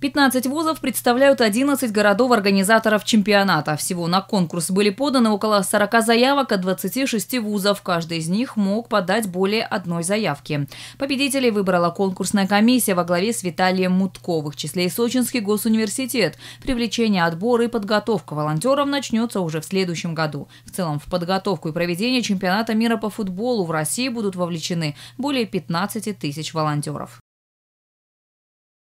15 вузов представляют 11 городов-организаторов чемпионата. Всего на конкурс были поданы около 40 заявок от 26 вузов. Каждый из них мог подать более одной заявки. Победителей выбрала конкурсная комиссия во главе с Виталием Мутковых, в числе и Сочинский госуниверситет. Привлечение, отбор и подготовка волонтеров начнется уже в следующем году. В целом, в подготовку и проведение чемпионата мира по футболу в России будут вовлечены более 15 тысяч волонтеров.